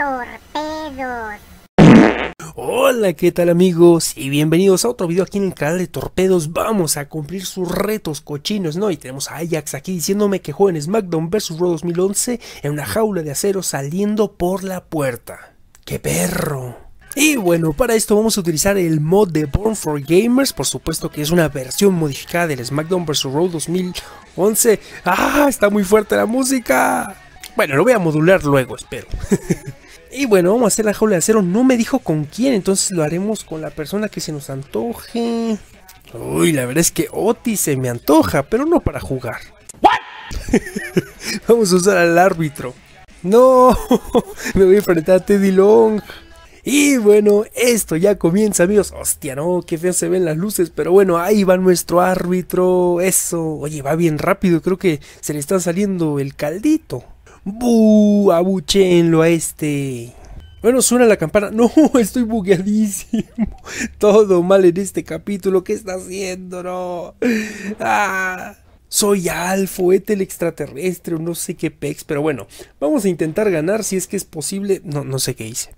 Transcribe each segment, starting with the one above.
Torpedos. Hola, ¿qué tal amigos? Y bienvenidos a otro video aquí en el canal de Torpedos. Vamos a cumplir sus retos cochinos, ¿no? Y tenemos a Ajax aquí diciéndome que juega en SmackDown vs. Raw 2011 en una jaula de acero saliendo por la puerta. ¡Qué perro! Y bueno, para esto vamos a utilizar el mod de Born for Gamers, por supuesto que es una versión modificada del SmackDown vs. Raw 2011. ¡Ah! Está muy fuerte la música. Bueno, lo voy a modular luego, espero. Y bueno, vamos a hacer la jaula de acero. No me dijo con quién, entonces lo haremos con la persona que se nos antoje. Uy, la verdad es que Oti se me antoja, pero no para jugar. vamos a usar al árbitro. No, me voy a enfrentar a Teddy Long. Y bueno, esto ya comienza, amigos. Hostia, no, qué feo se ven las luces. Pero bueno, ahí va nuestro árbitro. Eso, oye, va bien rápido. Creo que se le está saliendo el caldito. ¡Bu! ¡Abuchéenlo a este! Bueno, suena la campana. No, estoy bugueadísimo. Todo mal en este capítulo. ¿Qué está haciendo? No. Ah, soy Alfo, ¿eh? el extraterrestre, no sé qué pex. Pero bueno, vamos a intentar ganar si es que es posible. No, no sé qué hice.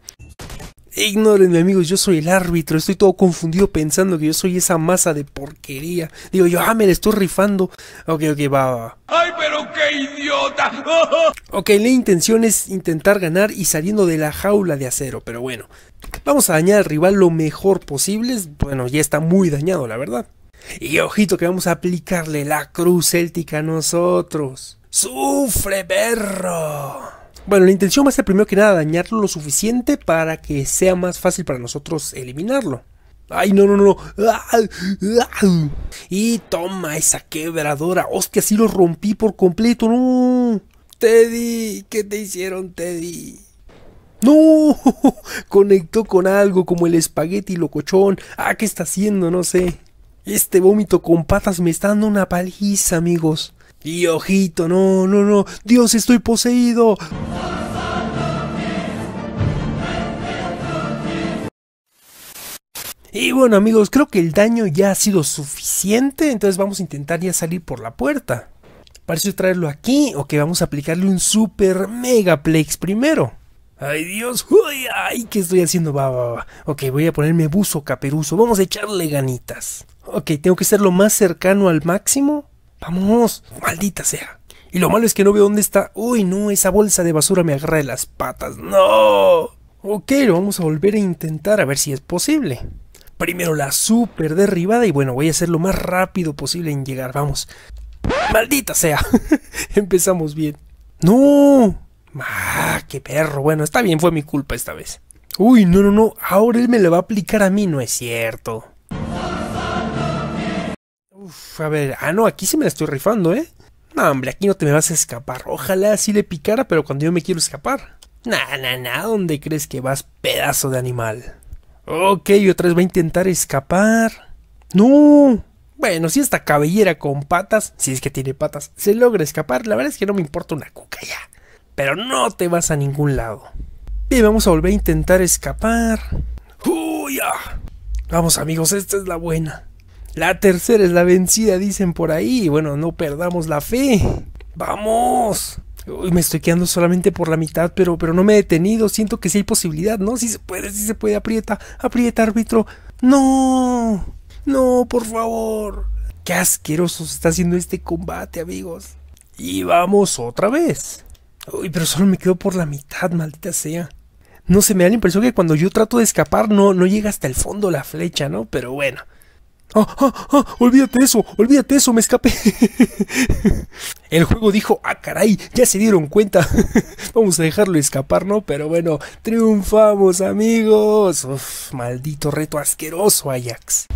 Ignórenme, amigos, yo soy el árbitro. Estoy todo confundido pensando que yo soy esa masa de porquería. Digo yo, ah, me la estoy rifando. Ok, ok, va, va, ¡Ay, pero qué idiota! ok, la intención es intentar ganar y saliendo de la jaula de acero, pero bueno. Vamos a dañar al rival lo mejor posible. Bueno, ya está muy dañado, la verdad. Y ojito que vamos a aplicarle la cruz céltica a nosotros. ¡Sufre, perro! Bueno, la intención va a ser primero que nada dañarlo lo suficiente para que sea más fácil para nosotros eliminarlo. Ay, no, no, no. Y toma esa quebradora. Hostia, si lo rompí por completo. No. Teddy, ¿qué te hicieron, Teddy? No. Conectó con algo como el espagueti locochón. Ah, ¿qué está haciendo? No sé. Este vómito con patas me está dando una paliza, amigos. Y ojito, no, no, no. Dios, estoy poseído. Y bueno amigos, creo que el daño ya ha sido suficiente, entonces vamos a intentar ya salir por la puerta. Parece traerlo aquí, o que vamos a aplicarle un super mega plex primero. Ay Dios, ay, ¿qué estoy haciendo? Va, va, va. Ok, voy a ponerme buzo caperuso, vamos a echarle ganitas. Ok, tengo que ser lo más cercano al máximo. Vamos, maldita sea. Y lo malo es que no veo dónde está. Uy, no, esa bolsa de basura me agarra de las patas. No. Ok, lo vamos a volver a intentar a ver si es posible. Primero la super derribada y bueno, voy a hacer lo más rápido posible en llegar, vamos. ¡Maldita sea! Empezamos bien. ¡No! ¡Ah, qué perro! Bueno, está bien, fue mi culpa esta vez. Uy, no, no, no, ahora él me la va a aplicar a mí, no es cierto. Uf, a ver, ah, no, aquí sí me la estoy rifando, ¿eh? No, hombre, aquí no te me vas a escapar. Ojalá así le picara, pero cuando yo me quiero escapar. Nah, na nah, ¿dónde crees que vas, pedazo de animal? Ok, otra vez va a intentar escapar. No. Bueno, si esta cabellera con patas, si es que tiene patas, se logra escapar, la verdad es que no me importa una cuca ya. Pero no te vas a ningún lado. Y vamos a volver a intentar escapar. ¡Uy! Ah. Vamos amigos, esta es la buena. La tercera es la vencida, dicen por ahí. Bueno, no perdamos la fe. ¡Vamos! Uy, me estoy quedando solamente por la mitad, pero, pero no me he detenido. Siento que sí hay posibilidad, ¿no? si se puede, si se puede. Aprieta, aprieta, árbitro. No, no, por favor. Qué asqueroso se está haciendo este combate, amigos. Y vamos otra vez. Uy, pero solo me quedo por la mitad, maldita sea. No se me da la impresión que cuando yo trato de escapar no, no llega hasta el fondo la flecha, ¿no? Pero bueno, ¡Ah, ah, ah! ¡Olvídate eso! ¡Olvídate eso! ¡Me escapé! El juego dijo, ¡ah, caray! Ya se dieron cuenta. Vamos a dejarlo escapar, ¿no? Pero bueno, triunfamos, amigos. Uf, maldito reto asqueroso, Ajax.